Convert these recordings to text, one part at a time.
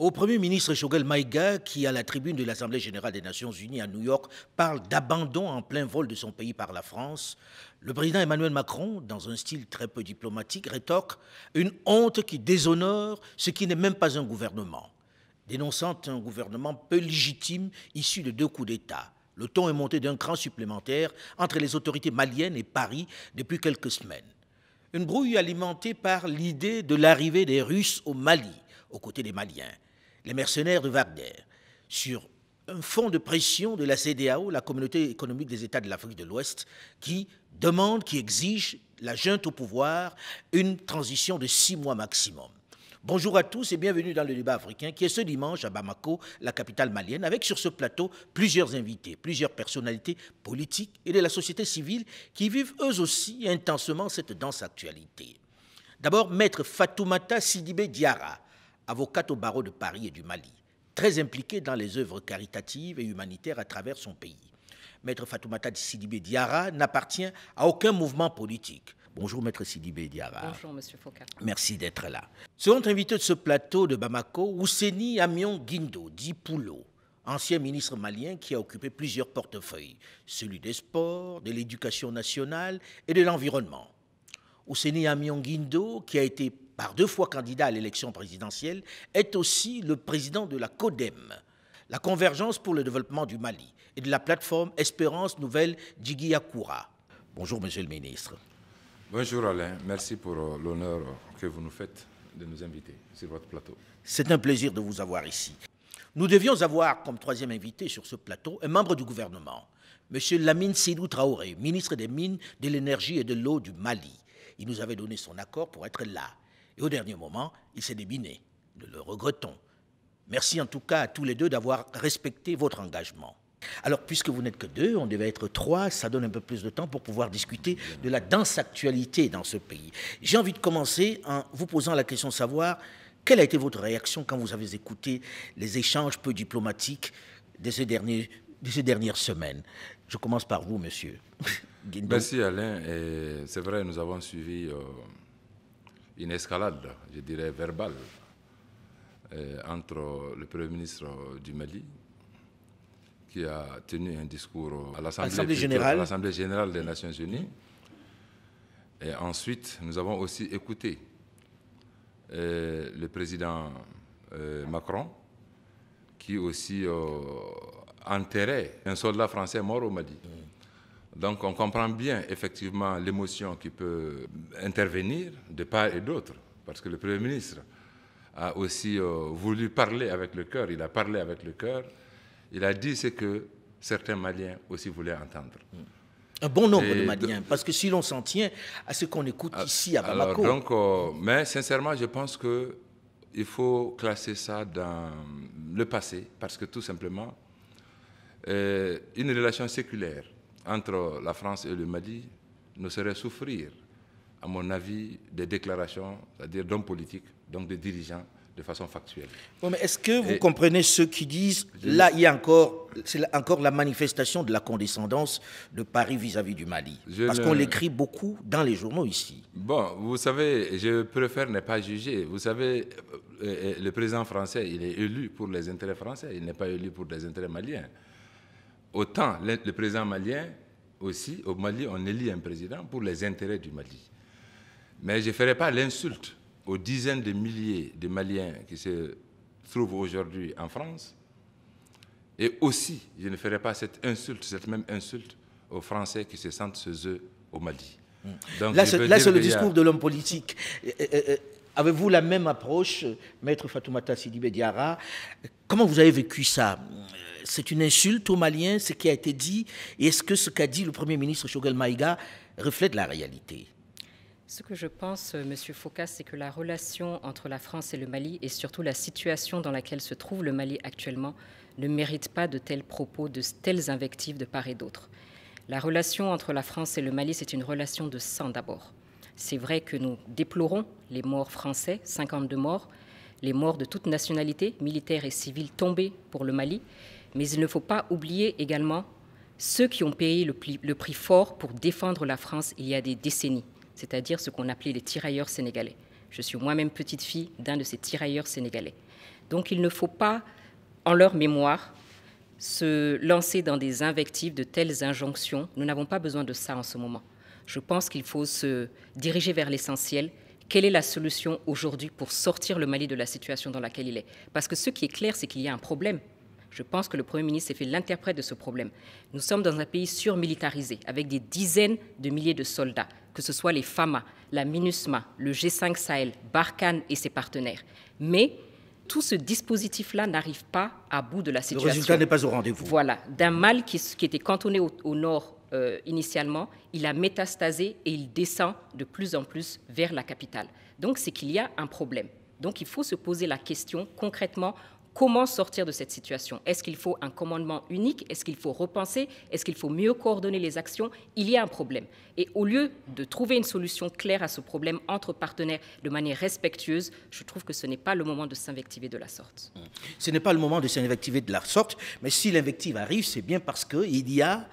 Au Premier ministre Shogel Maïga, qui à la tribune de l'Assemblée générale des Nations unies à New York parle d'abandon en plein vol de son pays par la France, le président Emmanuel Macron, dans un style très peu diplomatique, rétorque une honte qui déshonore ce qui n'est même pas un gouvernement, dénonçant un gouvernement peu légitime issu de deux coups d'État. Le ton est monté d'un cran supplémentaire entre les autorités maliennes et Paris depuis quelques semaines. Une brouille alimentée par l'idée de l'arrivée des Russes au Mali, aux côtés des Maliens les mercenaires de Wagner, sur un fond de pression de la CDAO, la communauté économique des États de l'Afrique de l'Ouest, qui demande, qui exige la junte au pouvoir, une transition de six mois maximum. Bonjour à tous et bienvenue dans le débat africain qui est ce dimanche à Bamako, la capitale malienne, avec sur ce plateau plusieurs invités, plusieurs personnalités politiques et de la société civile qui vivent eux aussi intensément cette dense actualité. D'abord, maître Fatoumata Sidibé Diara, avocate au barreau de Paris et du Mali, très impliquée dans les œuvres caritatives et humanitaires à travers son pays. Maître Fatoumata Sidibé Diara n'appartient à aucun mouvement politique. Bonjour Maître Sidibé Diara. Bonjour Monsieur Foucault. Merci d'être là. Second invité de ce plateau de Bamako, Ouseni Amion Guindo, dit Poulo, ancien ministre malien qui a occupé plusieurs portefeuilles, celui des sports, de l'éducation nationale et de l'environnement. Ouseni Amion Guindo, qui a été par deux fois candidat à l'élection présidentielle, est aussi le président de la CODEM, la Convergence pour le développement du Mali, et de la plateforme Espérance Nouvelle Djigiakura. Bonjour, monsieur le ministre. Bonjour, Alain. Merci pour euh, l'honneur euh, que vous nous faites de nous inviter sur votre plateau. C'est un plaisir de vous avoir ici. Nous devions avoir comme troisième invité sur ce plateau un membre du gouvernement, monsieur Lamine Sidou Traoré, ministre des Mines, de l'Énergie et de l'Eau du Mali. Il nous avait donné son accord pour être là. Et au dernier moment, il s'est débiné. Nous le regrettons. Merci en tout cas à tous les deux d'avoir respecté votre engagement. Alors, puisque vous n'êtes que deux, on devait être trois, ça donne un peu plus de temps pour pouvoir discuter de la dense actualité dans ce pays. J'ai envie de commencer en vous posant la question de savoir quelle a été votre réaction quand vous avez écouté les échanges peu diplomatiques de ces, derniers, de ces dernières semaines. Je commence par vous, monsieur. Merci Alain. C'est vrai, nous avons suivi euh, une escalade, je dirais, verbale euh, entre le Premier ministre du Mali, qui a tenu un discours à l'Assemblée générale. des Nations Unies. Et ensuite, nous avons aussi écouté euh, le président euh, Macron, qui aussi enterrait un soldat français mort au Mali. Donc on comprend bien effectivement l'émotion qui peut intervenir de part et d'autre, parce que le Premier ministre a aussi euh, voulu parler avec le cœur, il a parlé avec le cœur, il a dit ce que certains Maliens aussi voulaient entendre. Un bon nombre de Maliens, parce que si l'on s'en tient à ce qu'on écoute ah, ici à Bamako. Euh, mais sincèrement, je pense que il faut classer ça dans le passé, parce que tout simplement, euh, une relation séculaire entre la France et le Mali ne serait souffrir, à mon avis, des déclarations, c'est-à-dire d'hommes politiques, donc des dirigeants, de façon factuelle. mais est-ce que vous comprenez ceux qui disent là, il y a encore, c'est encore la manifestation de la condescendance de Paris vis-à-vis du Mali Parce qu'on l'écrit beaucoup dans les journaux ici. Bon, vous savez, je préfère ne pas juger. Vous savez, euh, euh, le président français, il est élu pour les intérêts français, il n'est pas élu pour les intérêts maliens. Autant le, président malien aussi, au Mali, on élit un président pour les intérêts du Mali. Mais je ne ferai pas l'insulte aux dizaines de milliers de Maliens qui se trouvent aujourd'hui en France. Et aussi, je ne ferai pas cette insulte, cette même insulte aux Français qui se sentent chez eux au Mali. Donc, là, c'est le discours de l'homme politique. Euh, euh, euh, avez-vous la même approche, maître Fatoumata Sidi Bediara Comment vous avez vécu ça c'est une insulte aux Maliens, ce qui a été dit. Et Est-ce que ce qu'a dit le Premier ministre Choguel Maïga reflète la réalité ce que je pense, euh, Monsieur Foucault, c'est que la relation entre la France et le Mali et surtout la situation dans laquelle se trouve le Mali actuellement ne mérite pas de tels propos, de telles invectives de part et d'autre. La relation entre la France et le Mali, c'est une relation de sang d'abord. C'est vrai que nous déplorons les morts français, 52 morts, les morts de toute nationalité, militaires et civiles tombés pour le Mali, mais il ne faut pas oublier également ceux qui ont payé le, prix fort pour défendre la France il y a des décennies, c'est-à-dire ce qu'on appelait les tirailleurs sénégalais. Je suis moi-même petite fille d'un de ces tirailleurs sénégalais. Donc il ne faut pas, en leur mémoire, se lancer dans des invectives, de telles injonctions. Nous n'avons pas besoin de ça en ce moment. Je pense qu'il faut se diriger vers l'essentiel. Quelle est la solution aujourd'hui pour sortir le Mali de la situation dans laquelle il est Parce que ce qui est clair, c'est qu'il y a un problème. Je pense que le Premier ministre s'est fait l'interprète de ce problème. Nous sommes dans un pays surmilitarisé, avec des dizaines de milliers de soldats, que ce soit les FAMA, la MINUSMA, le G5 Sahel, Barkhane et ses partenaires. Mais tout ce dispositif-là n'arrive pas à bout de la situation. Le résultat n'est pas au rendez-vous. Voilà, d'un mal qui, était cantonné au, nord euh, initialement, il a métastasé et il descend de plus en plus vers la capitale. Donc c'est qu'il y a un problème. Donc il faut se poser la question concrètement Comment sortir de cette situation Est-ce qu'il faut un commandement unique Est-ce qu'il faut repenser Est-ce qu'il faut mieux coordonner les actions Il y a un problème. Et au lieu de trouver une solution claire à ce problème entre partenaires de manière respectueuse, je trouve que ce n'est pas le moment de s'invectiver de la sorte. Mmh. Ce n'est pas le moment de s'invectiver de la sorte, mais si l'invective arrive, c'est bien parce qu'il y a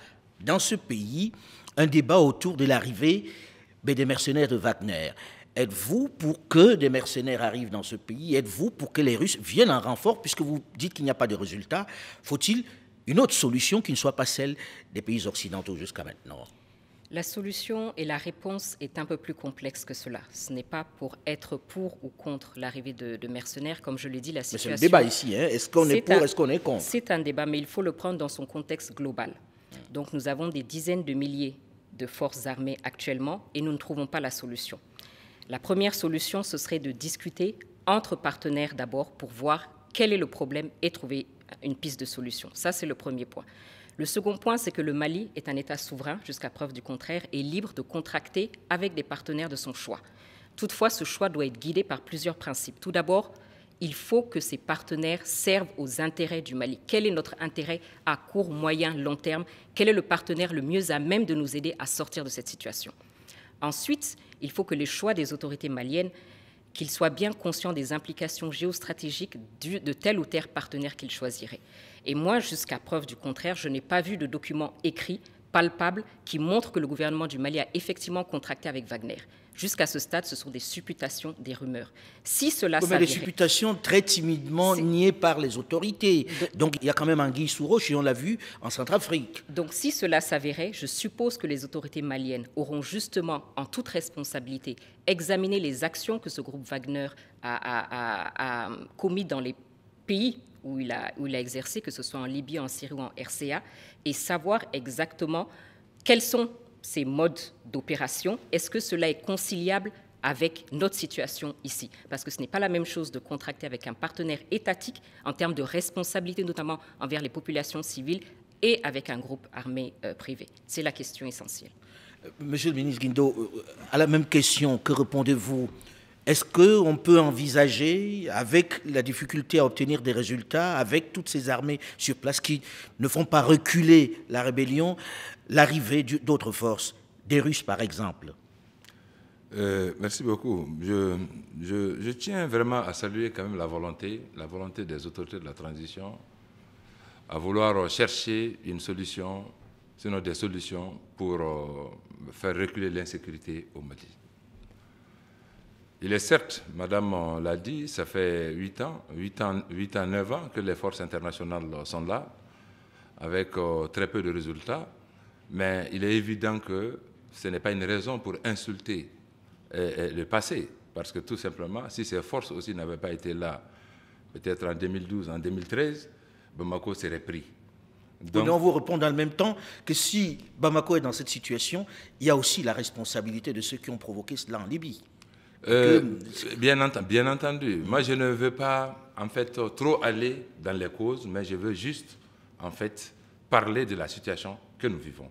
dans ce pays un débat autour de l'arrivée ben, des mercenaires de Wagner. Êtes-vous pour que des mercenaires arrivent dans ce pays Êtes-vous pour que les Russes viennent en renfort puisque vous dites qu'il n'y a pas de résultat Faut-il une autre solution qui ne soit pas celle des pays occidentaux jusqu'à maintenant La solution et la réponse est un peu plus complexe que cela. Ce n'est pas pour être pour ou contre l'arrivée de, mercenaires, comme je l'ai dit, la situation. C'est un débat ici. Hein. est-ce qu'on est, est, pour, est-ce qu'on est contre C'est un débat, mais il faut le prendre dans son contexte global. Donc nous avons des dizaines de milliers de forces armées actuellement et nous ne trouvons pas la solution. La première solution, ce serait de discuter entre partenaires d'abord pour voir quel est le problème et trouver une piste de solution. Ça, c'est le premier point. Le second point, c'est que le Mali est un État souverain, jusqu'à preuve du contraire, et libre de contracter avec des partenaires de son choix. Toutefois, ce choix doit être guidé par plusieurs principes. Tout d'abord, il faut que ces partenaires servent aux intérêts du Mali. Quel est notre intérêt à court, moyen, long terme Quel est le partenaire le mieux à même de nous aider à sortir de cette situation Ensuite, il faut que les choix des autorités maliennes, qu'ils soient bien conscients des implications géostratégiques de tel ou tel partenaire qu'ils choisiraient. Et moi, jusqu'à preuve du contraire, je n'ai pas vu de document écrit, palpable, qui montre que le gouvernement du Mali a effectivement contracté avec Wagner. Jusqu'à ce stade, ce sont des supputations, des rumeurs. Si cela s'avère... mais des supputations très timidement niées par les autorités. Donc il y a quand même un guille sous roche et on l'a vu en Centrafrique. Donc si cela s'avérait, je suppose que les autorités maliennes auront justement en toute responsabilité examiné les actions que ce groupe Wagner a, commises commis dans les pays où il, a, où il, a, exercé, que ce soit en Libye, en Syrie ou en RCA, et savoir exactement quelles sont ces modes d'opération, est-ce que cela est conciliable avec notre situation ici. Parce que ce n'est pas la même chose de contracter avec un partenaire étatique en termes de responsabilité, notamment envers les populations civiles, et avec un groupe armé euh, privé. C'est la question essentielle. Euh, monsieur le ministre Guindo, euh, à la même question, que répondez-vous est-ce qu'on peut envisager, avec la difficulté à obtenir des résultats, avec toutes ces armées sur place qui ne font pas reculer la rébellion, l'arrivée d'autres forces, des Russes par exemple euh, merci beaucoup. Je, tiens vraiment à saluer quand même la volonté, la volonté des autorités de la transition à vouloir chercher une solution, sinon des solutions, pour euh, faire reculer l'insécurité au Mali. Il est certes, Madame l'a dit, ça fait 8 ans, 8 ans, 8 9 ans que les forces internationales sont là, avec euh, très peu de résultats, mais il est évident que ce n'est pas une raison pour insulter euh, euh, le passé, parce que tout simplement, si ces forces aussi n'avaient pas été là, peut-être en 2012, en 2013, Bamako serait pris. Nous on vous répondre dans le même temps que si Bamako est dans cette situation, il y a aussi la responsabilité de ceux qui ont provoqué cela en Libye. Euh, bien, bien, entendu. Moi, je ne veux pas, en fait, trop aller dans les causes, mais je veux juste, en fait, parler de la situation que nous vivons.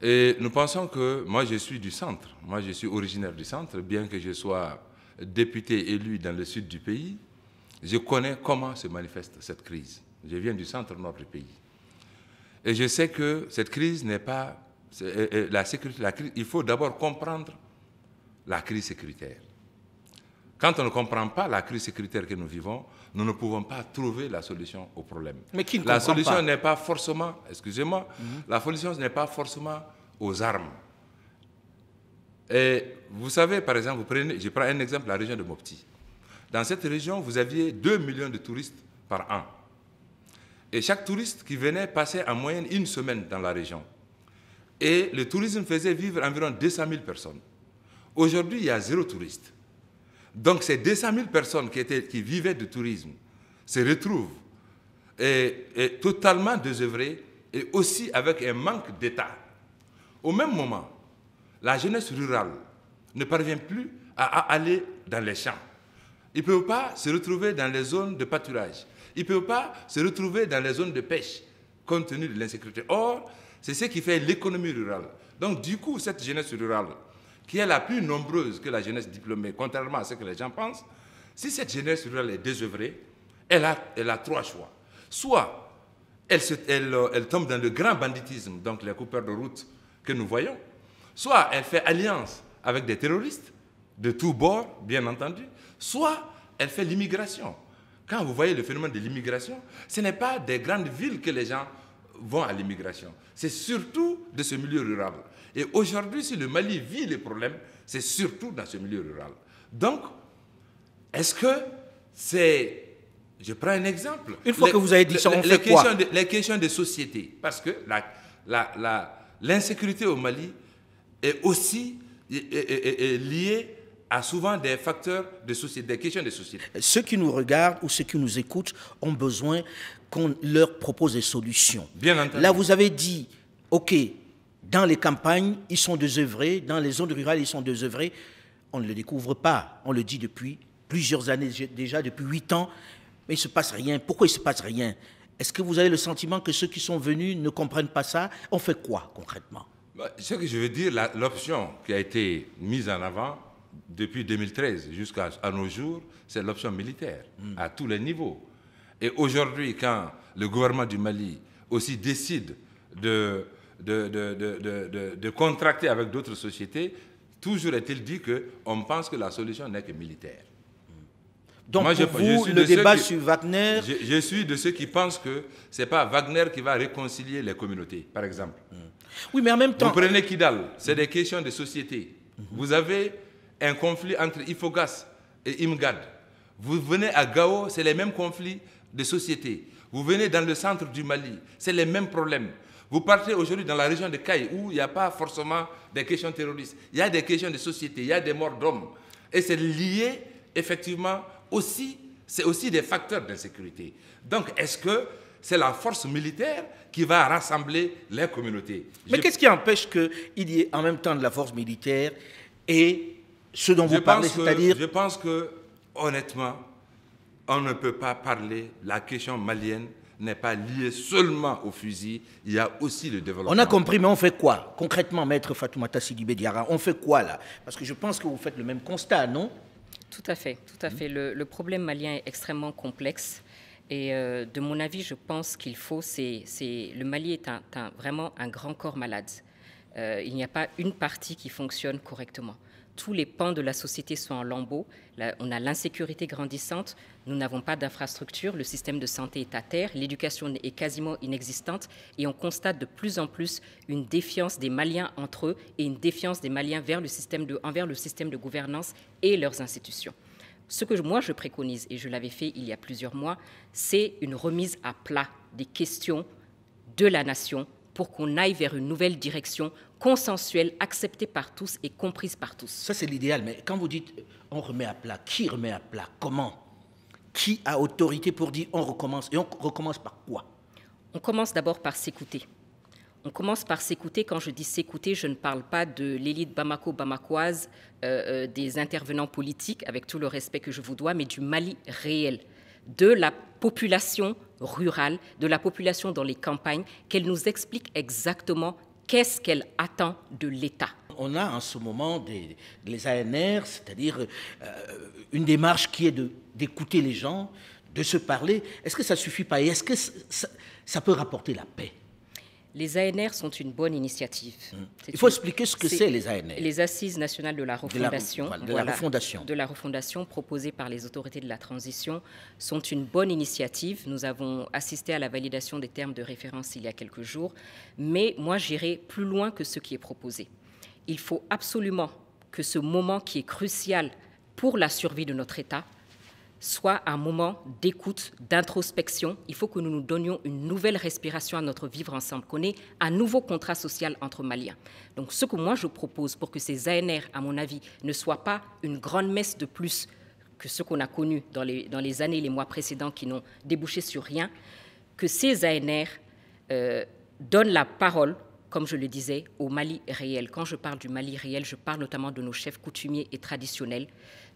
Et nous pensons que, moi, je suis du centre. Moi, je suis originaire du centre, bien que je sois député élu dans le sud du pays. Je connais comment se manifeste cette crise. Je viens du centre-nord du pays. Et je sais que cette crise n'est pas... Euh, euh, la sécurité, la crise, il faut d'abord comprendre la crise sécuritaire. Quand on ne comprend pas la crise sécuritaire que nous vivons, nous ne pouvons pas trouver la solution au problème. Mais qui ne la solution n'est pas forcément, excusez-moi, mhm. la solution n'est pas forcément aux armes. Et vous savez, par exemple, vous prenez, je prends un exemple, la région de Mopti. Dans cette région, vous aviez 2 millions de touristes par an. Et chaque touriste qui venait passait en moyenne une semaine dans la région. Et le tourisme faisait vivre environ 200 000 personnes. Aujourd'hui, il y a zéro touriste. Donc ces 200 000 personnes qui, étaient, qui vivaient du tourisme se retrouvent totalement désœuvrées et aussi avec un manque d'État. Au même moment, la jeunesse rurale ne parvient plus à aller dans les champs. Ils ne peuvent pas se retrouver dans les zones de pâturage. Ils ne peuvent pas se retrouver dans les zones de pêche, compte tenu de l'insécurité. Or, c'est ce qui fait l'économie rurale. Donc, du coup, cette jeunesse rurale, qui est la plus nombreuse que la jeunesse diplômée, contrairement à ce que les gens pensent, si cette jeunesse rurale est désœuvrée, elle a, elle a trois choix. Soit elle, se, elle, euh, elle, tombe dans le grand banditisme, donc les coupeurs de route que nous voyons, soit elle fait alliance avec des terroristes de tous bords, bien entendu, soit elle fait l'immigration. Quand vous voyez le phénomène de l'immigration, ce n'est pas des grandes villes que les gens vont à l'immigration. C'est surtout de ce milieu rural. Et aujourd'hui, si le Mali vit les problèmes, c'est surtout dans ce milieu rural. Donc, est-ce que c'est... Je prends un exemple. Une fois que vous avez dit ça, on fait quoi questions Les questions des sociétés. Parce que l'insécurité au Mali est aussi liée à souvent des facteurs de société, des questions de société. Ceux qui nous regardent ou ceux qui nous écoutent ont besoin qu'on leur propose des solutions. Là, vous avez dit, OK, dans les campagnes, ils sont désœuvrés, dans les zones rurales, ils sont désœuvrés. On ne le découvre pas, on le dit depuis plusieurs années déjà, depuis huit ans, mais il ne se passe rien. Pourquoi il ne se passe rien Est-ce que vous avez le sentiment que ceux qui sont venus ne comprennent pas ça On fait quoi concrètement bah, Ce que je veux dire, l'option qui a été mise en avant depuis 2013 jusqu'à nos jours, c'est l'option militaire, hmm. à tous les niveaux et aujourd'hui, quand le gouvernement du Mali aussi décide de, de, contracter avec d'autres sociétés, toujours est-il dit qu'on pense que la solution n'est que militaire. Donc, je, vous, suis le débat sur Wagner. Je, suis de ceux qui pensent que ce n'est pas Wagner qui va réconcilier les communautés, par exemple. Oui, mais en même temps. Vous prenez Kidal, c'est des questions de société. Vous avez un conflit entre Ifogas et Imgad. Vous venez à Gao, c'est les mêmes conflits de société. Vous venez dans le centre du Mali, c'est les mêmes problèmes. Vous partez aujourd'hui dans la région de Caille où il n'y a pas forcément des questions terroristes. Il y a des questions de société, il y a des morts d'hommes. Et c'est lié effectivement aussi, c'est aussi des facteurs d'insécurité. Donc est-ce que c'est la force militaire qui va rassembler les communautés Mais qu'est-ce qui empêche qu'il y ait en même temps de la force militaire et ce dont vous parlez, c'est-à-dire... Je pense que, honnêtement, on ne peut pas parler, la question malienne n'est pas liée seulement au fusil, il y a aussi le développement. On a compris, mais on fait quoi Concrètement, maître Fatoumata Sidibé Diara, on fait quoi là Parce que je pense que vous faites le même constat, non Tout à fait, tout à mmh. fait. Le, problème malien est extrêmement complexe. Et euh, de mon avis, je pense qu'il faut, c'est, le Mali est vraiment un grand corps malade. Euh, il n'y a pas une partie qui fonctionne correctement tous les pans de la société sont en lambeaux. on a l'insécurité grandissante, nous n'avons pas d'infrastructure, le système de santé est à terre, l'éducation est quasiment inexistante et on constate de plus en plus une défiance des Maliens entre eux et une défiance des Maliens vers le système de, envers le système de gouvernance et leurs institutions. Ce que moi je préconise, et je l'avais fait il y a plusieurs mois, c'est une remise à plat des questions de la nation pour qu'on aille vers une nouvelle direction, consensuelle, acceptée par tous et comprise par tous. Ça, c'est l'idéal, mais quand vous dites on remet à plat, qui remet à plat Comment Qui a autorité pour dire on recommence Et on recommence par quoi On commence d'abord par s'écouter. On commence par s'écouter. Quand je dis s'écouter, je ne parle pas de l'élite bamako-bamakoise, euh, euh, des intervenants politiques, avec tout le respect que je vous dois, mais du Mali réel, de la population rurale, de la population dans les campagnes, qu'elle nous explique exactement qu'est-ce qu'elle attend de l'État on a en ce moment des, les ANR, c'est-à-dire euh, une démarche qui est d'écouter les gens, de se parler. Est-ce que ça suffit pas Et est-ce que ça peut rapporter la paix les ANR sont une bonne initiative. Mmh. Il faut expliquer ce que c'est les ANR. Les Assises nationales de la refondation, De la refondation proposées par les autorités de la transition sont une bonne initiative. Nous avons assisté à la validation des termes de référence il y a quelques jours, mais moi j'irai plus loin que ce qui est proposé. Il faut absolument que ce moment qui est crucial pour la survie de notre État soit un moment d'écoute, d'introspection. Il faut que nous nous donnions une nouvelle respiration à notre vivre ensemble, qu'on ait un nouveau contrat social entre Maliens. Donc ce que moi je propose pour que ces ANR, à mon avis, ne soient pas une grande messe de plus que ce qu'on a connu dans les, années et les mois précédents qui n'ont débouché sur rien, que ces ANR euh, donnent la parole comme je le disais, au Mali réel. Quand je parle du Mali réel, je parle notamment de nos chefs coutumiers et traditionnels,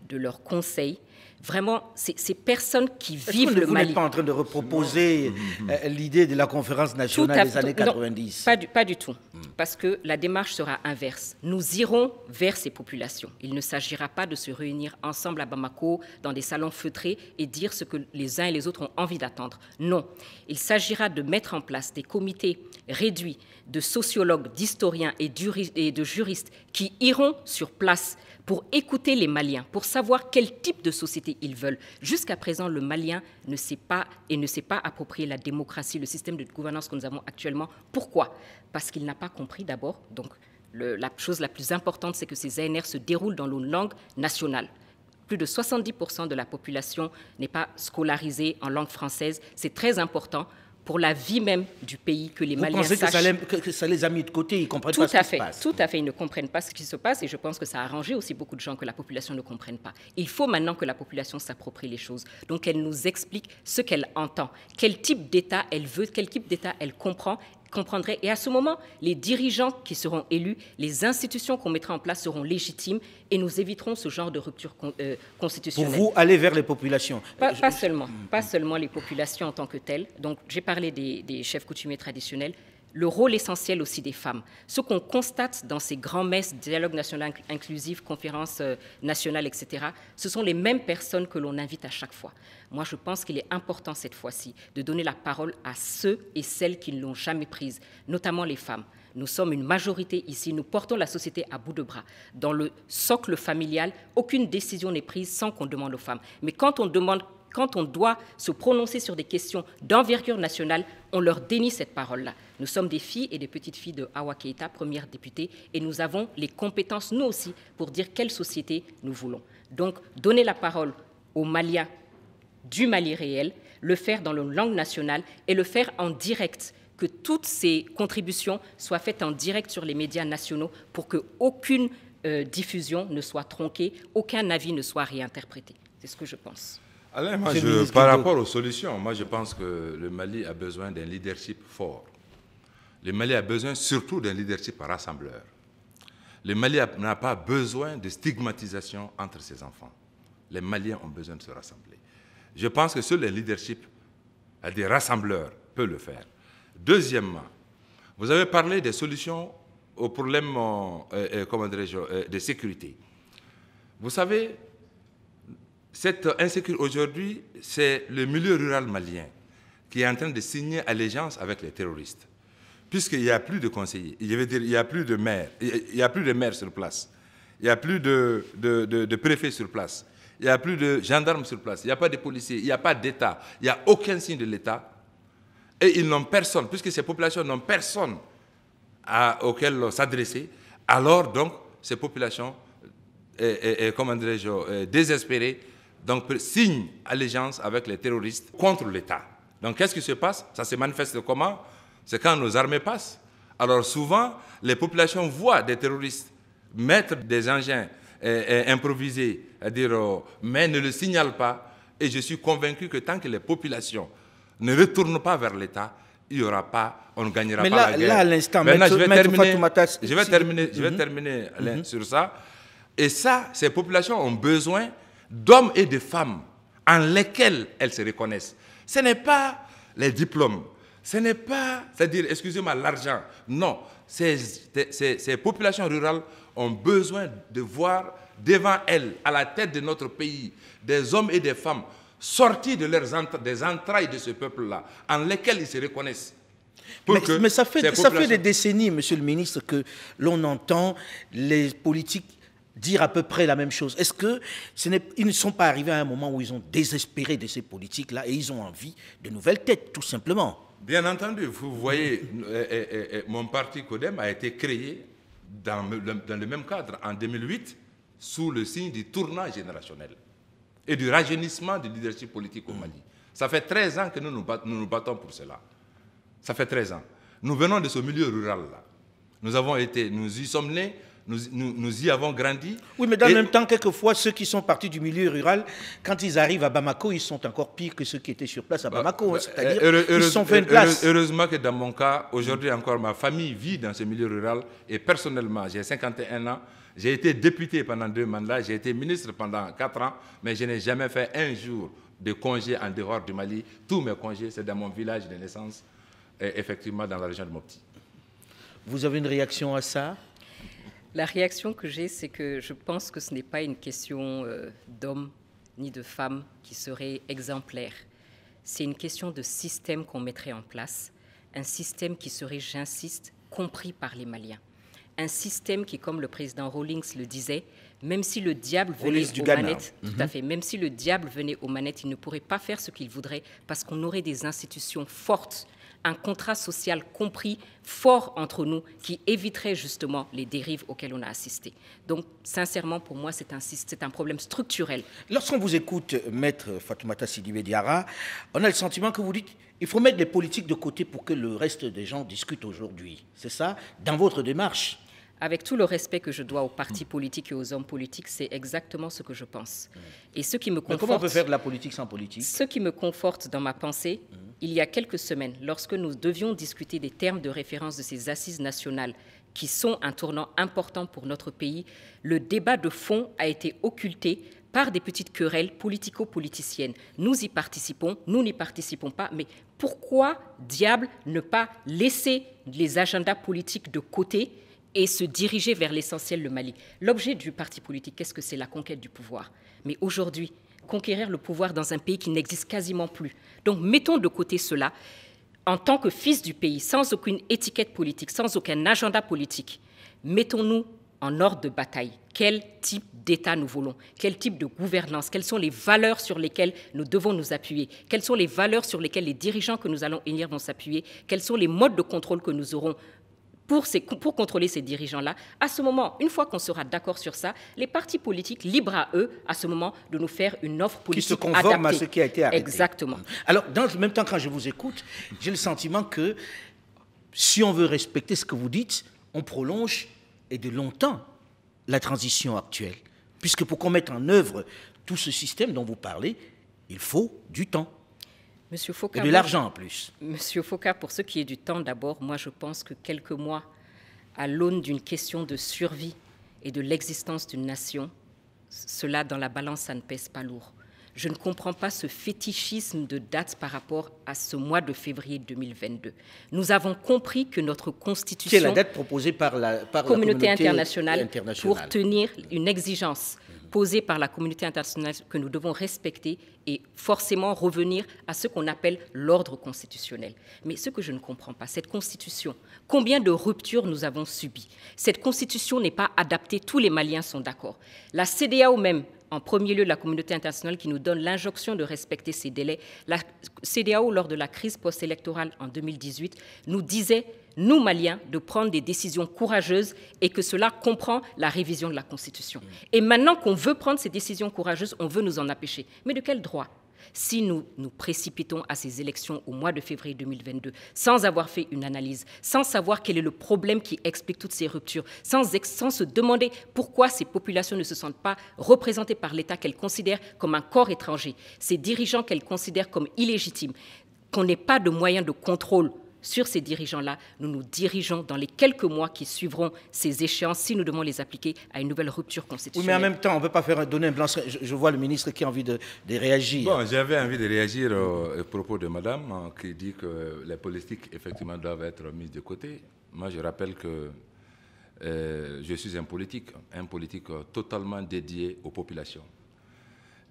de leurs conseils. Vraiment, ces personnes qui vivent le Mali. Vous n'êtes pas en train de reproposer euh, euh, l'idée de la conférence nationale des années 90 pas, pas du tout, hmm. parce que la démarche sera inverse. Nous irons vers ces populations. Il ne s'agira pas de se réunir ensemble à Bamako dans des salons feutrés et dire ce que les uns et les autres ont envie d'attendre. Non, il s'agira de mettre en place des comités réduits de sociologues, d'historiens et, de juristes qui iront sur place pour écouter les Maliens, pour savoir quel type de société ils veulent. Jusqu'à présent, le Malien ne sait pas et ne sait pas approprier la démocratie, le système de gouvernance que nous avons actuellement. Pourquoi Parce qu'il n'a pas compris d'abord. Donc, la chose la plus importante, c'est que ces ANR se déroulent dans nos langues nationales. Plus de 70% de la population n'est pas scolarisée en langue française. C'est très important pour la vie même du pays que les Vous Maliens pensez sachent. Que ça, les, a mis de côté, ils comprennent pas ce qui se passe. Tout à fait, ils ne comprennent pas ce qui se passe et je pense que ça a arrangé aussi beaucoup de gens que la population ne comprenne pas. Il faut maintenant que la population s'approprie les choses. Donc elle nous explique ce qu'elle entend, quel type d'État elle veut, quel type d'État elle comprend comprendrait. Et à ce moment, les dirigeants qui seront élus, les institutions qu'on mettra en place seront légitimes et nous éviterons ce genre de rupture euh, constitutionnelle. Pour vous, aller vers les populations Pas, seulement, mm, pas mm. seulement les populations en tant que telles. Donc j'ai parlé des chefs coutumiers traditionnels, le rôle essentiel aussi des femmes. Ce qu'on constate dans ces grands messes, dialogue national inclusif, conférences euh, nationales, etc., ce sont les mêmes personnes que l'on invite à chaque fois. Moi, je pense qu'il est important cette fois-ci de donner la parole à ceux et celles qui ne l'ont jamais prise, notamment les femmes. Nous sommes une majorité ici, nous portons la société à bout de bras. Dans le socle familial, aucune décision n'est prise sans qu'on demande aux femmes. Mais quand on demande quand on doit se prononcer sur des questions d'envergure nationale, on leur dénie cette parole-là. Nous sommes des filles et des petites filles de Hawa Keita, première députée, et nous avons les compétences, nous aussi, pour dire quelle société nous voulons. Donc, donner la parole aux Maliens du Mali réel, le faire dans leur langue nationale et le faire en direct que toutes ces contributions soient faites en direct sur les médias nationaux pour qu'aucune euh, diffusion ne soit tronquée, aucun avis ne soit réinterprété. C'est ce que je pense. Alain, par rapport aux solutions, moi je pense que le Mali a besoin d'un leadership fort. Le Mali a besoin surtout d'un leadership rassembleur. Le Mali n'a pas besoin de stigmatisation entre ses enfants. Les Maliens ont besoin de se rassembler. Je pense que seul le leadership des rassembleurs peut le faire. Deuxièmement, vous avez parlé des solutions aux problèmes euh, euh, euh, de sécurité. Vous savez, cette insécurité aujourd'hui, c'est le milieu rural malien qui est en train de signer allégeance avec les terroristes. Puisqu'il n'y a plus de conseillers, il n'y a plus de maires, il n'y a plus de maires sur place, il n'y a plus de, préfets sur place, il n'y a plus de gendarmes sur place, il n'y a pas de policiers, il n'y a pas d'État, il n'y a aucun signe de l'État. Et ils n'ont personne, puisque ces populations n'ont personne à, auquel s'adresser, alors donc ces populations, est, euh, désespérées donc signe allégeance avec les terroristes contre l'État. Donc qu'est-ce qui se passe Ça se manifeste comment C'est quand nos armées passent. Alors souvent, les populations voient des terroristes mettre des engins et, et à dire, mais ne le signalent pas. Et je suis convaincu que tant que les populations ne retournent pas vers l'État, il y aura pas, on ne gagnera pas la guerre. Là, à l'instant, Maintenant, je vais terminer, je vais mhm. terminer, je vais terminer sur ça. Et ça, ces populations ont besoin d'hommes et de femmes en lesquels elles se reconnaissent. Ce n'est pas les diplômes, ce n'est pas, c'est-à-dire, excusez-moi, l'argent. Non, ces, ces, populations rurales ont besoin de voir devant elles, à la tête de notre pays, des hommes et des femmes sortis de leurs des entrailles de ce peuple-là, en lesquels ils se reconnaissent. Mais, ça, fait, ça fait des décennies, Monsieur le Ministre, que l'on entend les politiques dire à peu près la même chose Est-ce que ils ne sont pas arrivés à un moment où ils ont désespéré de ces politiques-là et ils ont envie de nouvelles têtes, tout simplement Bien entendu, vous voyez, euh, euh, euh, mon parti CODEM a été créé dans le, même cadre en 2008 sous le signe du tournant générationnel et du rajeunissement du leadership politique au mm. Mali. Ça fait 13 ans que nous nous, battons, pour cela. Ça fait 13 ans. Nous venons de ce milieu rural-là. Nous avons été, nous y sommes nés, nous, y avons grandi. Oui, mais dans le même temps, quelquefois, ceux qui sont partis du milieu rural, quand ils arrivent à Bamako, ils sont encore pires que ceux qui étaient sur place à bah, Bamako. Hein. Bah, C'est-à-dire, sont Heureusement que dans mon cas, aujourd'hui encore, ma famille vit dans ce milieu rural. Et personnellement, j'ai 51 ans. J'ai été député pendant deux mandats, j'ai été ministre pendant quatre ans, mais je n'ai jamais fait un jour de congé en dehors du Mali. Tous mes congés, c'est dans mon village de naissance, et effectivement dans la région de Mopti. Vous avez une réaction à ça la réaction que j'ai, c'est que je pense que ce n'est pas une question euh, d'hommes ni de femmes qui serait exemplaire. C'est une question de système qu'on mettrait en place, un système qui serait, j'insiste, compris par les Maliens. Un système qui, comme le président Rawlings le disait, même si le diable venait mhm. tout à fait, même si le diable venait aux manettes, il ne pourrait pas faire ce qu'il voudrait parce qu'on aurait des institutions fortes un contrat social compris fort entre nous qui éviterait justement les dérives auxquelles on a assisté. Donc, sincèrement, pour moi, c'est un, problème structurel. Lorsqu'on vous écoute, maître Fatoumata Sidibé Diara, on a le sentiment que vous dites il faut mettre les politiques de côté pour que le reste des gens discutent aujourd'hui. C'est ça, dans votre démarche avec tout le respect que je dois aux partis hmm. politiques et aux hommes politiques, c'est exactement ce que je pense. Hmm. Et ce qui me conforte. comment on peut faire de la politique sans politique Ce qui me conforte dans ma pensée, hmm. il y a quelques semaines, lorsque nous devions discuter des termes de référence de ces assises nationales, qui sont un tournant important pour notre pays, le débat de fond a été occulté par des petites querelles politico-politiciennes. Nous y participons, nous n'y participons pas, mais pourquoi diable ne pas laisser les agendas politiques de côté et se diriger vers l'essentiel, le Mali. L'objet du parti politique, qu'est-ce que c'est La conquête du pouvoir. Mais aujourd'hui, conquérir le pouvoir dans un pays qui n'existe quasiment plus. Donc mettons de côté cela. En tant que fils du pays, sans aucune étiquette politique, sans aucun agenda politique, mettons-nous en ordre de bataille. Quel type d'État nous voulons Quel type de gouvernance Quelles sont les valeurs sur lesquelles nous devons nous appuyer Quelles sont les valeurs sur lesquelles les dirigeants que nous allons élire vont s'appuyer Quels sont les modes de contrôle que nous aurons pour, contrôler ces dirigeants-là. À ce moment, une fois qu'on sera d'accord sur ça, les partis politiques libres à eux, à ce moment, de nous faire une offre politique qui se conforme à ce qui a été arrêté. Exactement. Alors, dans le même temps, quand je vous écoute, j'ai le sentiment que si on veut respecter ce que vous dites, on prolonge et de longtemps la transition actuelle. Puisque pour qu'on mette en œuvre tout ce système dont vous parlez, il faut du temps. Monsieur Foucault, de l'argent en plus. Monsieur Foucault, pour ce qui est du temps d'abord, moi je pense que quelques mois, à l'aune d'une question de survie et de l'existence d'une nation, cela dans la balance, ça ne pèse pas lourd. Je ne comprends pas ce fétichisme de date par rapport à ce mois de février 2022. Nous avons compris que notre constitution, c'est la date proposée par la, communauté, internationale, pour tenir une exigence posée par la communauté internationale que nous devons respecter et forcément revenir à ce qu'on appelle l'ordre constitutionnel. Mais ce que je ne comprends pas, cette constitution, combien de ruptures nous avons subies Cette constitution n'est pas adaptée, tous les Maliens sont d'accord. La au même en premier lieu la communauté internationale qui nous donne l'injonction de respecter ces délais. La CDAO, lors de la crise post-électorale en 2018, nous disait, nous Maliens, de prendre des décisions courageuses et que cela comprend la révision de la Constitution. Et maintenant qu'on veut prendre ces décisions courageuses, on veut nous en empêcher. Mais de quel droit si nous nous précipitons à ces élections au mois de février 2022 sans avoir fait une analyse, sans savoir quel est le problème qui explique toutes ces ruptures, sans, sans se demander pourquoi ces populations ne se sentent pas représentées par l'État qu'elles considèrent comme un corps étranger, ces dirigeants qu'elles considèrent comme illégitimes, qu'on n'ait pas de moyens de contrôle sur ces dirigeants-là. Nous nous dirigeons dans les quelques mois qui suivront ces échéances si nous devons les appliquer à une nouvelle rupture constitutionnelle. mais en même temps, on ne peut pas faire, donner un blanc. Je, je, vois le ministre qui a envie de, de réagir. Bon, j'avais envie de réagir au, propos de madame euh, qui dit que les politiques, effectivement, doivent être mises de côté. Moi, je rappelle que euh, je suis un politique, un politique totalement dédié aux populations.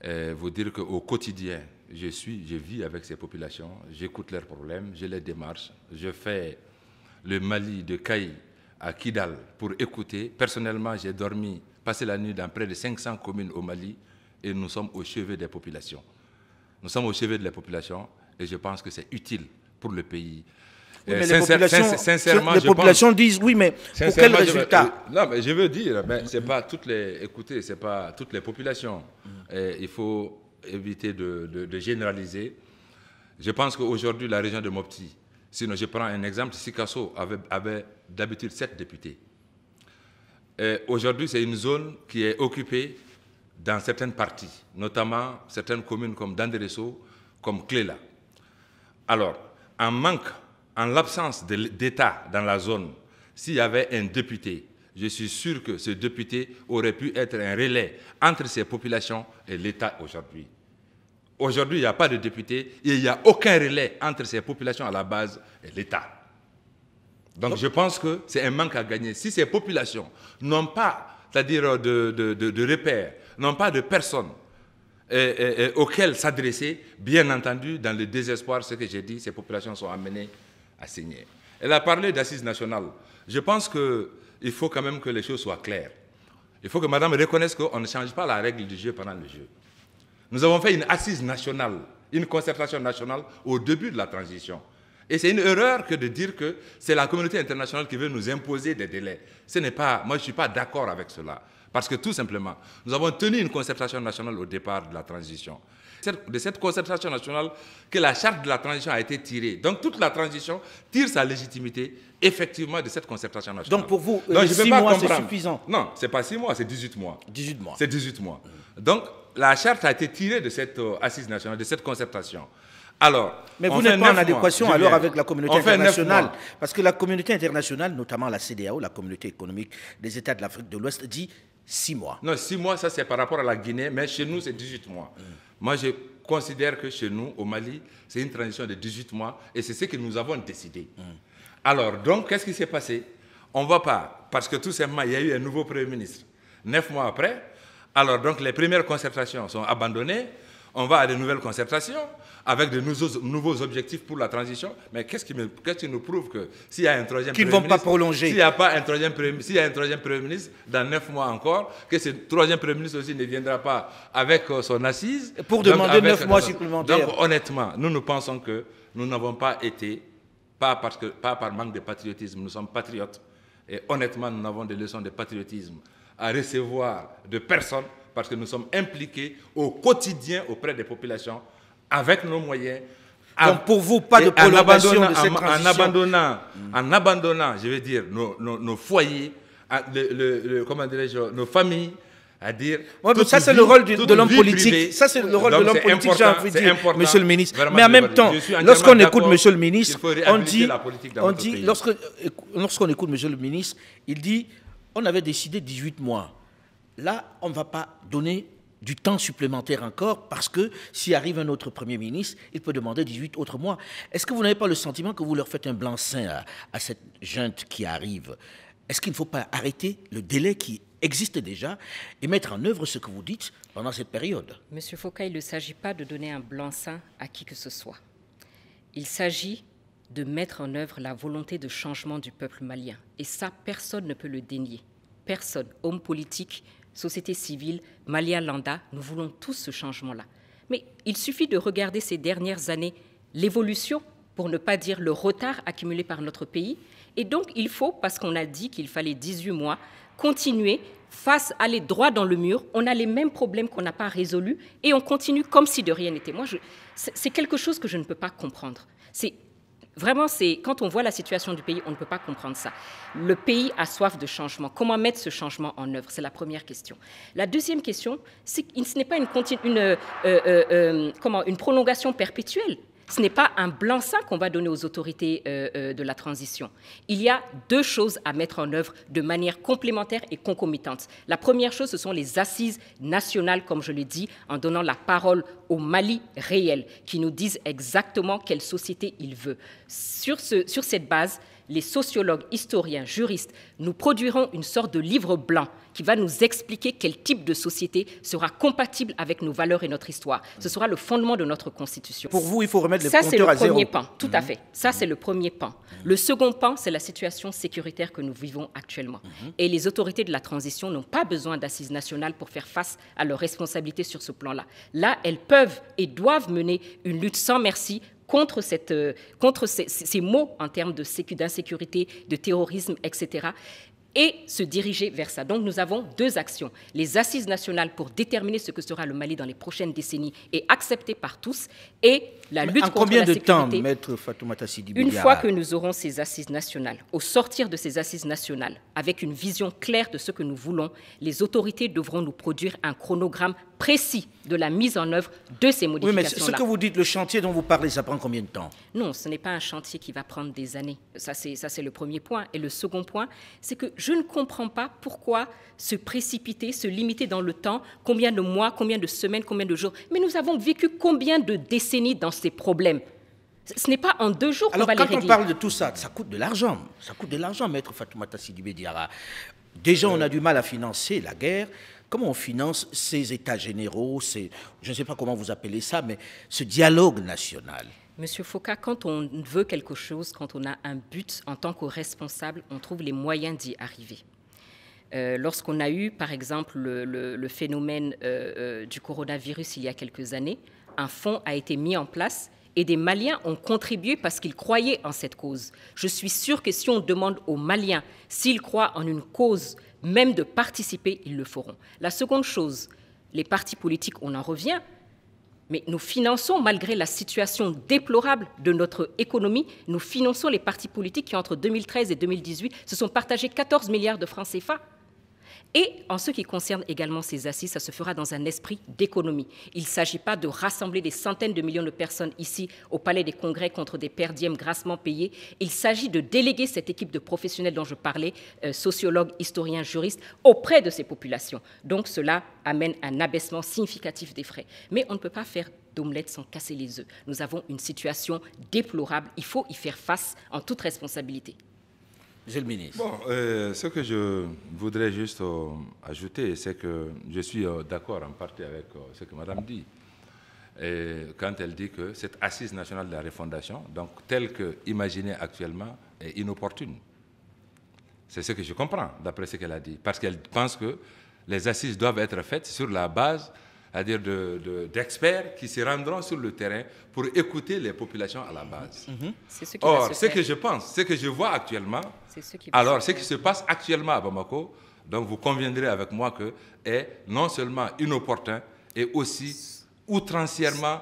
Euh, vous dire qu'au quotidien, je suis, je vis avec ces populations, j'écoute leurs problèmes, je les démarche, je fais le Mali de Kaï à Kidal pour écouter. Personnellement, j'ai dormi, passé la nuit dans près de 500 communes au Mali et nous sommes au chevet des populations. Nous sommes au chevet de la population et je pense que c'est utile pour le pays. Euh, les populations, sincèrement, les populations disent oui, mais pour quel résultat euh, Non, mais je veux dire, ce c'est pas toutes les, écoutez, c'est pas toutes les populations. Mm. il faut éviter de, généraliser. Je pense qu'aujourd'hui, la région de Mopti, sinon je prends un exemple, Sikasso avait, d'habitude sept députés. Aujourd'hui, c'est une zone qui est occupée dans certaines parties, notamment certaines communes comme Danderezo, comme Cléla. Alors, en manque, en l'absence d'État dans la zone, s'il y avait un député, je suis sûr que ce député aurait pu être un relais entre ces populations et l'État aujourd'hui. Aujourd'hui, il n'y a pas de député et il n'y a aucun relais entre ces populations à la base et l'État. Donc, je pense que c'est un manque à gagner. Si ces populations n'ont pas, c'est-à-dire de, repères, n'ont pas de personnes auxquelles s'adresser, bien entendu, dans le désespoir, ce que j'ai dit, ces populations sont amenées à signer. Elle a parlé d'assises nationales. Je pense qu'il faut quand même que les choses soient claires. Il faut que Madame reconnaisse qu'on ne change pas la règle du jeu pendant le jeu. Nous avons fait une assise nationale, une concertation nationale au début de la transition. Et c'est une erreur que de dire que c'est la communauté internationale qui veut nous imposer des délais. Ce n'est pas, moi je ne suis pas d'accord avec cela. Parce que tout simplement, nous avons tenu une concertation nationale au départ de la transition. C'est De cette concertation nationale que la charte de la transition a été tirée. Donc toute la transition tire sa légitimité effectivement de cette concertation nationale. Donc pour vous, 6 euh, mois, c'est suffisant Non, ce n'est pas 6 mois, c'est 18 mois. 18 mois. C'est 18 mois. Mmh. Donc la charte a été tirée de cette euh, assise nationale, de cette concertation. Alors, Mais vous n'êtes pas en adéquation alors avec la communauté internationale. Parce que la communauté internationale, notamment la CDAO, la communauté économique des États de l'Afrique de l'Ouest, dit six mois. Non, six mois, ça c'est par rapport à la Guinée, mais chez nous c'est 18 mois. Mm. Moi je considère que chez nous, au Mali, c'est une transition de 18 mois et c'est ce que nous avons décidé. Mm. Alors, donc, qu'est-ce qui s'est passé On ne va pas, parce que tout simplement, il y a eu un nouveau Premier ministre. Neuf mois après, alors donc les premières concertations sont abandonnées, on va à de nouvelles concertations avec de nouveaux, objectifs pour la transition. Mais qu'est-ce qui, nous prouve que s'il y a un troisième Qu'ils ne vont pas prolonger. S'il n'y a pas un troisième, y a un troisième Premier ministre dans neuf mois encore, que ce troisième Premier ministre aussi ne viendra pas avec euh, son assise. Pour demander neuf mois supplémentaires. Donc honnêtement, nous nous pensons que nous n'avons pas été, pas, parce que, pas par manque de patriotisme, nous sommes patriotes. Et honnêtement, nous avons des leçons de patriotisme à recevoir de personnes parce que nous sommes impliqués au quotidien auprès des populations avec nos moyens. Donc pour vous, pas de prolongation en abandonnant, En, abandonnant, je veux dire, nos, nos, foyers, le, le, le, nos familles, à dire. ça, c'est le rôle de, l'homme politique. Ça, c'est le rôle de l'homme politique, j'ai envie de dire, monsieur le ministre. mais en même temps, lorsqu'on écoute monsieur le ministre, on dit, on dit lorsqu'on écoute monsieur le ministre, il dit on avait décidé 18 mois. Là, on ne va pas donner du temps supplémentaire encore parce que s'il arrive un autre Premier ministre, il peut demander 18 autres mois. Est-ce que vous n'avez pas le sentiment que vous leur faites un blanc-seing à, cette junte qui arrive Est-ce qu'il ne faut pas arrêter le délai qui existe déjà et mettre en œuvre ce que vous dites pendant cette période Monsieur Foucault, il ne s'agit pas de donner un blanc-seing à qui que ce soit. Il s'agit de mettre en œuvre la volonté de changement du peuple malien. Et ça, personne ne peut le dénier. Personne, homme politique, société civile, Malia Landa, nous voulons tous ce changement-là. Mais il suffit de regarder ces dernières années l'évolution, pour ne pas dire le retard accumulé par notre pays. Et donc, il faut, parce qu'on a dit qu'il fallait 18 mois, continuer face à les droits dans le mur. On a les mêmes problèmes qu'on n'a pas résolus et on continue comme si de rien n'était. Moi, c'est quelque chose que je ne peux pas comprendre. C'est Vraiment, c'est quand on voit la situation du pays, on ne peut pas comprendre ça. Le pays a soif de changement. Comment mettre ce changement en œuvre C'est la première question. La deuxième question, c'est ce n'est pas une, euh, euh, euh, une prolongation perpétuelle ce n'est pas un blanc-seing qu'on va donner aux autorités euh, euh, de la transition. Il y a deux choses à mettre en œuvre de manière complémentaire et concomitante. La première chose, ce sont les assises nationales, comme je l'ai dit, en donnant la parole au Mali réel, qui nous disent exactement quelle société il veut. sur cette base, les sociologues, historiens, juristes, nous produirons une sorte de livre blanc qui va nous expliquer quel type de société sera compatible avec nos valeurs et notre histoire. Ce sera le fondement de notre Constitution. Pour vous, il faut remettre les Ça, c'est le premier pan, tout à mhm. fait. Ça, c'est le premier pan. Mhm. Le second pan, c'est la situation sécuritaire que nous vivons actuellement. Mhm. Et les autorités de la transition n'ont pas besoin d'assises nationales pour faire face à leurs responsabilités sur ce plan-là. Là, elles peuvent et doivent mener une lutte sans merci contre, cette, euh, contre ces, ces, mots en termes d'insécurité, de terrorisme, etc et se diriger vers ça. Donc nous avons deux actions. Les assises nationales pour déterminer ce que sera le Mali dans les prochaines décennies et acceptées par tous, et la lutte contre la sécurité. combien de temps, Une fois que nous aurons ces assises nationales, au sortir de ces assises nationales, avec une vision claire de ce que nous voulons, les autorités devront nous produire un chronogramme précis de la mise en œuvre de ces modifications. -là. Oui, mais ce que vous dites, le chantier dont vous parlez, ça prend combien de temps Non, ce n'est pas un chantier qui va prendre des années. Ça, c'est le premier point. Et le second point, c'est que je ne comprends pas pourquoi se précipiter, se limiter dans le temps, combien de mois, combien de semaines, combien de jours. Mais nous avons vécu combien de décennies dans ces problèmes ce n'est pas en deux jours qu'on va les régler. quand on parle de tout ça, ça coûte de l'argent. Ça coûte de l'argent, maître Fatoumata Sidibé Diarra. Déjà, on a du mal à financer la guerre comment on finance ces États généraux, ces, je ne sais pas comment vous appelez ça, mais ce dialogue national Monsieur Foucault, quand on veut quelque chose, quand on a un but en tant que responsable, on trouve les moyens d'y arriver. Euh, lorsqu'on a eu, par exemple, le, phénomène euh, euh, du coronavirus il y a quelques années, un fonds a été mis en place et des Maliens ont contribué parce qu'ils croyaient en cette cause. Je suis sûre que si on demande aux Maliens s'ils croient en une cause même de participer, ils le feront. La seconde chose, les partis politiques, on en revient, mais nous finançons, malgré la situation déplorable de notre économie, nous finançons les partis politiques qui, entre 2013 et 2018, se sont partagés 14 milliards de francs CFA. Et en ce qui concerne également ces assises, ça se fera dans un esprit d'économie. Il ne s'agit pas de rassembler des centaines de millions de personnes ici au Palais des Congrès contre des perdièmes grassement payés. Il s'agit de déléguer cette équipe de professionnels dont je parlais, euh, sociologues, historiens, juristes, auprès de ces populations. Donc cela amène un abaissement significatif des frais. Mais on ne peut pas faire d'omelette sans casser les œufs. Nous avons une situation déplorable. Il faut y faire face en toute responsabilité. Monsieur le ministre. Bon, euh, ce que je voudrais juste euh, ajouter, c'est que je suis euh, d'accord en partie avec ce que Madame dit. Et quand elle dit que cette assise nationale de la refondation, donc telle que imaginée actuellement, est inopportune. C'est ce que je comprends d'après ce qu'elle a dit, parce qu'elle pense que les assises doivent être faites sur la base c'est-à-dire d'experts de, d'experts qui se rendront sur le terrain pour écouter les populations à la base. Mm-hmm. Mm-hmm. Or, ce que je pense, ce que je vois actuellement, alors ce qui se passe actuellement à Bamako, donc vous conviendrez avec moi que est non seulement inopportun, et aussi outrancièrement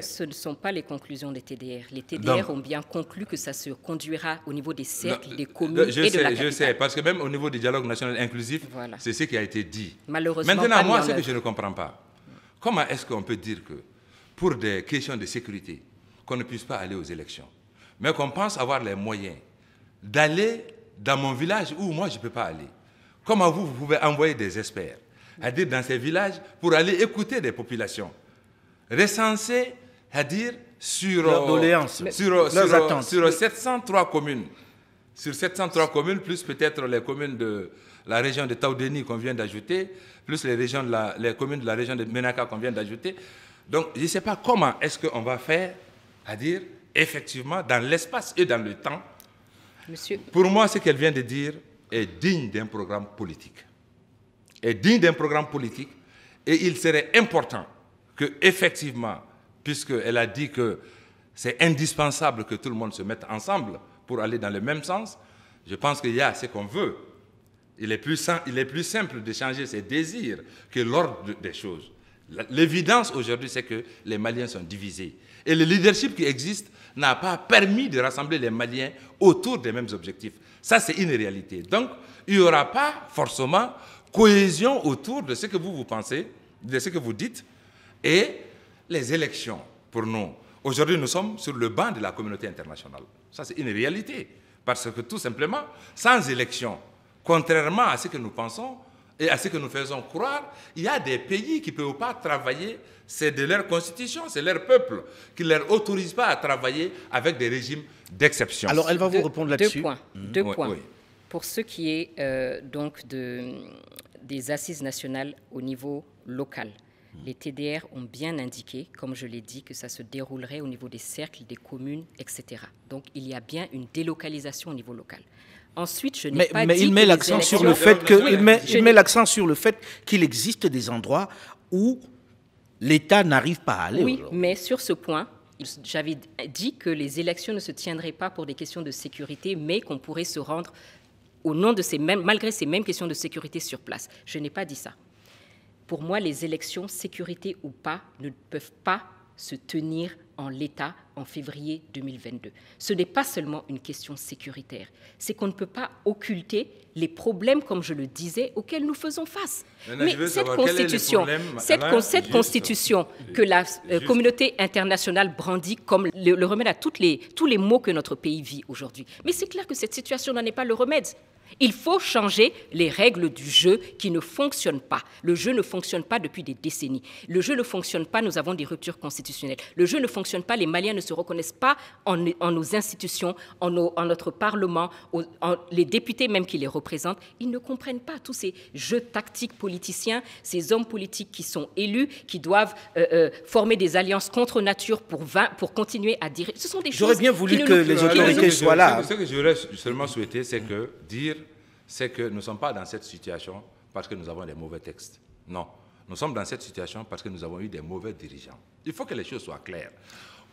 ce ne sont pas les conclusions des TDR. Les TDR ont bien conclu que ça se conduira au niveau des cercles, des euh, communes je et sais, de la Je sais, parce que même au niveau du dialogue national inclusif, c'est ce qui a été dit. Malheureusement, Maintenant, moi, ce que je ne comprends pas, comment est-ce qu'on peut dire que pour des questions de sécurité, qu'on ne puisse pas aller aux élections, mais qu'on pense avoir les moyens d'aller dans mon village où moi je ne peux pas aller. Comment vous, vous pouvez envoyer des experts à dire dans ces villages pour aller écouter des populations recensé à dire sur, sur, sur, sur, 703 communes. Sur 703 communes, plus peut-être les communes de la région de Taoudeni qu'on vient d'ajouter, plus les, régions de la, les communes de la région de Menaka qu'on vient d'ajouter. Donc, je ne sais pas comment est-ce qu'on va faire, à dire, effectivement, dans l'espace et dans le temps. Monsieur. Pour moi, ce qu'elle vient de dire est digne d'un programme politique. Est digne d'un programme politique et il serait important que effectivement, elle a dit que c'est indispensable que tout le monde se mette ensemble pour aller dans le même sens, je pense qu'il y a ce qu'on veut. Il est, plus, il est plus simple d'échanger ses désirs que l'ordre des choses. L'évidence aujourd'hui, c'est que les Maliens sont divisés. Et le leadership qui existe n'a pas permis de rassembler les Maliens autour des mêmes objectifs. Ça, c'est une réalité. Donc, il n'y aura pas forcément cohésion autour de ce que vous, vous pensez, de ce que vous dites, et les élections pour nous. Aujourd'hui, nous sommes sur le banc de la communauté internationale. Ça, c'est une réalité. Parce que tout simplement, sans élections, contrairement à ce que nous pensons et à ce que nous faisons croire, il y a des pays qui ne peuvent pas travailler. C'est de leur constitution, c'est leur peuple qui ne leur autorise pas à travailler avec des régimes d'exception. Alors, elle va vous répondre là-dessus. Deux points. Mhm. Pour ce qui est euh, donc des assises nationales au niveau local. Les TDR ont bien indiqué, comme je l'ai dit, que ça se déroulerait au niveau des cercles, des communes, etc. Donc il y a bien une délocalisation au niveau local. Ensuite, je n'ai pas mais il met l'accent sur le fait que l'accent sur le fait qu'il existe des endroits où l'État n'arrive pas à aller. Oui, mais sur ce point, j'avais dit que les élections ne se tiendraient pas pour des questions de sécurité, mais qu'on pourrait se rendre au nom de ces mêmes, malgré ces mêmes questions de sécurité sur place. Je n'ai pas dit ça. Pour moi, les élections, sécurité ou pas, ne peuvent pas se tenir en l'État en février 2022. Ce n'est pas seulement une question sécuritaire, c'est qu'on ne peut pas occulter les problèmes, comme je le disais, auxquels nous faisons face. Mais cette constitution, cette, constitution que la euh, communauté internationale brandit comme le, remède à toutes les, tous les maux que notre pays vit aujourd'hui. Mais c'est clair que cette situation n'en est pas le remède. Il faut changer les règles du jeu qui ne fonctionnent pas. Le jeu ne fonctionne pas depuis des décennies. Le jeu ne fonctionne pas, nous avons des ruptures constitutionnelles. Le jeu ne fonctionne pas, les Maliens ne se reconnaissent pas en, nos institutions, en, notre Parlement, les députés même qui les représentent. Ils ne comprennent pas tous ces jeux tactiques politiciens, ces hommes politiques qui sont élus, qui doivent euh, euh, former des alliances contre nature pour, continuer à dire... Ce sont des choses. J'aurais bien voulu que, les autorités ah, soient là. Ce que j'aurais seulement souhaité, c'est que dire c'est que nous ne sommes pas dans cette situation parce que nous avons des mauvais textes. Non, nous sommes dans cette situation parce que nous avons eu des mauvais dirigeants. Il faut que les choses soient claires.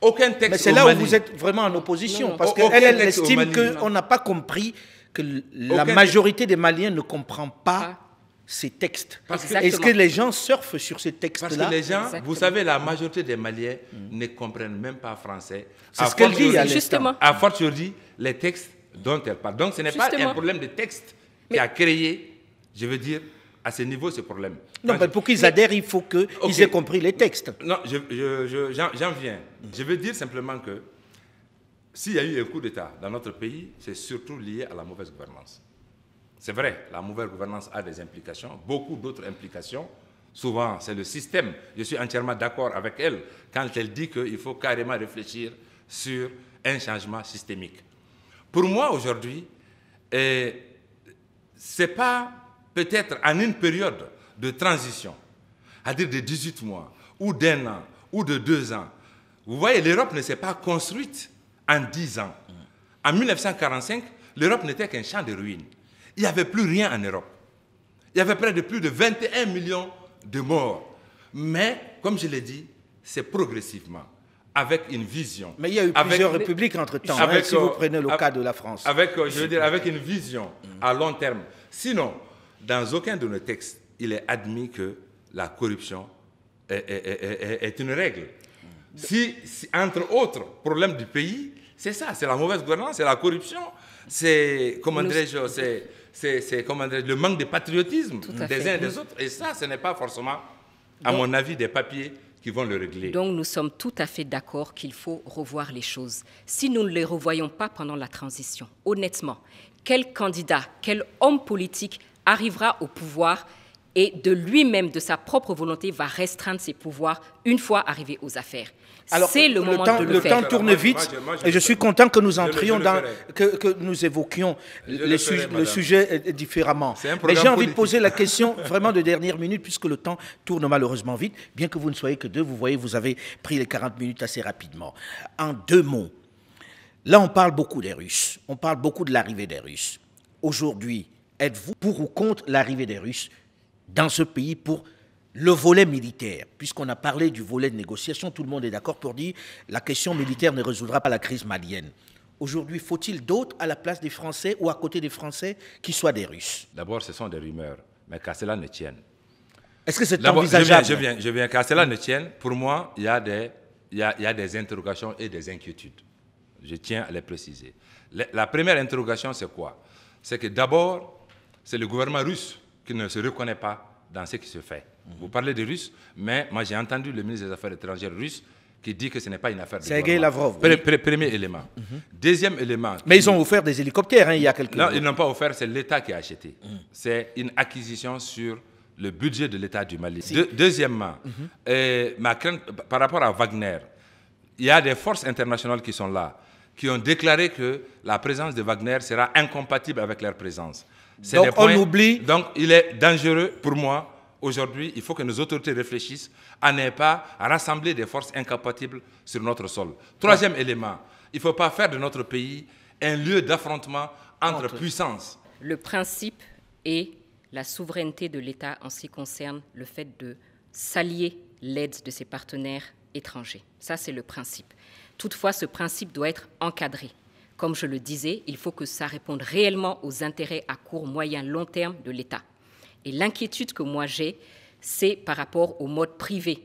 Aucun texte. Mais c'est là où vous êtes vraiment en opposition, parce qu'elle estime qu'on n'a pas compris que la majorité des Maliens ne comprend pas ah. ces textes. Est-ce que les gens surfent sur ces textes-là Parce que les gens, vous savez, la majorité des Maliens ne comprennent même pas français. C'est ce qu'elle dit, justement. À fortiori, les textes dont elle parle. Donc ce n'est pas un problème de texte qui a créé, je veux dire, à ce niveau, ce problème. Non, mais pour qu'ils adhèrent, il faut qu'ils aient compris les textes. Non, j'en viens. Je veux dire simplement que s'il y a eu un coup d'État dans notre pays, c'est surtout lié à la mauvaise gouvernance. C'est vrai, la mauvaise gouvernance a des implications, beaucoup d'autres implications. Souvent, c'est le système. Je suis entièrement d'accord avec elle quand elle dit qu'il faut carrément réfléchir sur un changement systémique. Pour moi, aujourd'hui, ce n'est pas peut-être en une période de transition, à dire de 18 mois, ou d'un an, ou de deux ans. Vous voyez, l'Europe ne s'est pas construite en 10 ans. En 1945, l'Europe n'était qu'un champ de ruines. Il n'y avait plus rien en Europe. Il y avait près de plus de 21 millions de morts. Mais, comme je l'ai dit, c'est progressivement avec une vision. Mais il y a eu plusieurs républiques entre-temps, hein, si vous euh, prenez le cas de la France. Avec, euh, je veux dire, avec une vision à long terme. Sinon, dans aucun de nos textes, il est admis que la corruption est, une règle. Si, entre autres, problème du pays, c'est ça, c'est la mauvaise gouvernance, c'est la corruption, c'est, comment dirais-je, c'est, c'est, le manque de patriotisme des uns et des autres. Et ça, ce n'est pas forcément, à mon avis, des papiers le régler. Donc nous sommes tout à fait d'accord qu'il faut revoir les choses. Si nous ne les revoyons pas pendant la transition, honnêtement, quel candidat, quel homme politique arrivera au pouvoir et de lui-même, de sa propre volonté, va restreindre ses pouvoirs une fois arrivé aux affaires c'est le, temps, le, temps tourne vite et je suis content que nous entrions dans, que, nous évoquions le, sujet euh, différemment. Mais j'ai envie de poser la question vraiment de dernière minute puisque le temps tourne malheureusement vite, bien que vous ne soyez que deux, vous voyez, vous avez pris les 40 minutes assez rapidement. En deux mots, là on parle beaucoup des Russes, on parle beaucoup de l'arrivée des Russes. Aujourd'hui, êtes-vous pour ou contre l'arrivée des Russes dans ce pays pour le volet militaire, puisqu'on a parlé du volet de négociation, tout le monde est d'accord pour dire la question militaire ne résoudra pas la crise malienne. Aujourd'hui, faut-il d'autres à la place des Français ou à côté des Français qui soient des Russes D'abord, ce sont des rumeurs, mais qu'à cela ne tienne. Est-ce que c'est envisageable Je viens, je viens, cela ne tienne. Pour moi, il y, a des, interrogations et des inquiétudes. Je tiens à les préciser. la première interrogation, c'est quoi C'est que d'abord, c'est le gouvernement russe qui ne se reconnaît pas dans ce qui se fait. Vous parlez de Russes, mais moi j'ai entendu le ministre des Affaires étrangères russe qui dit que ce n'est pas une affaire de Sergei Lavrov. Premier, premier élément. Deuxième élément. Mais ils ont offert des hélicoptères hein, il y a quelques Non, ils n'ont pas offert, c'est l'État qui a acheté. C'est une acquisition sur le budget de l'État du Mali. deuxièmement, mhm. euh, ma crainte par rapport à Wagner, il y a des forces internationales qui sont là, qui ont déclaré que la présence de Wagner sera incompatible avec leur présence. Donc on oublie. Donc il est dangereux pour moi Aujourd'hui, il faut que nos autorités réfléchissent à ne pas rassembler des forces incompatibles sur notre sol. Troisième élément, il ne faut pas faire de notre pays un lieu d'affrontement entre, entre puissances. Le principe est la souveraineté de l'État en ce qui concerne le fait de s'allier l'aide de ses partenaires étrangers. Ça, c'est le principe. Toutefois, ce principe doit être encadré. Comme je le disais, il faut que ça réponde réellement aux intérêts à court, moyen, long terme de l'État. Et l'inquiétude que moi j'ai, c'est par rapport au mode privé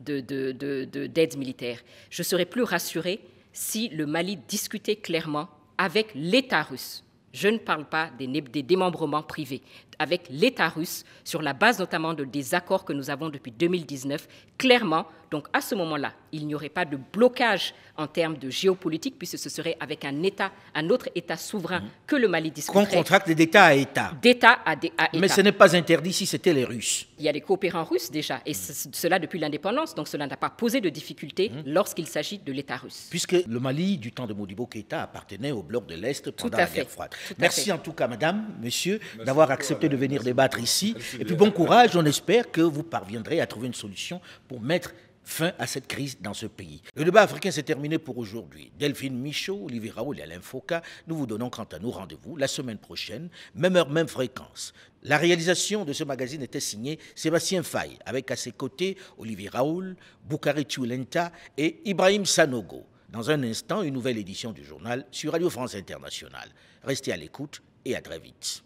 d'aide militaire. Je serais plus rassurée si le Mali discutait clairement avec l'État russe. Je ne parle pas des démembrements privés, avec l'État russe, sur la base notamment de, des accords que nous avons depuis 2019. Clairement, donc à ce moment-là, il n'y aurait pas de blocage en termes de géopolitique, puisque ce serait avec un État, un autre État souverain mhm. que le Mali discuterait. Qu'on contracte d'État à État. D'État à, État. Mais ce n'est pas interdit si c'était les Russes. Il y a des coopérants russes déjà, et mhm. cela depuis l'indépendance, donc cela n'a pas posé de difficultés mhm. lorsqu'il s'agit de l'État russe. Puisque le Mali, du temps de Modibo Keïta, appartenait au bloc de l'Est pendant la guerre froide. Tout Merci en tout cas, madame, monsieur, d'avoir accepté de venir débattre ici. Et puis bon courage, on espère que vous parviendrez à trouver une solution pour mettre fin à cette crise dans ce pays. Le débat africain s'est terminé pour aujourd'hui. Delphine Michaud, Olivier Raoul et Alain Foucault, nous vous donnons quant à nous rendez-vous la semaine prochaine, même heure, même fréquence. La réalisation de ce magazine était signée Sébastien Faye, avec à ses côtés Olivier Raoul, Boukari Tchoulenta et Ibrahim Sanogo. Dans un instant, une nouvelle édition du journal sur Radio France Internationale. Restez à l'écoute et à très vite.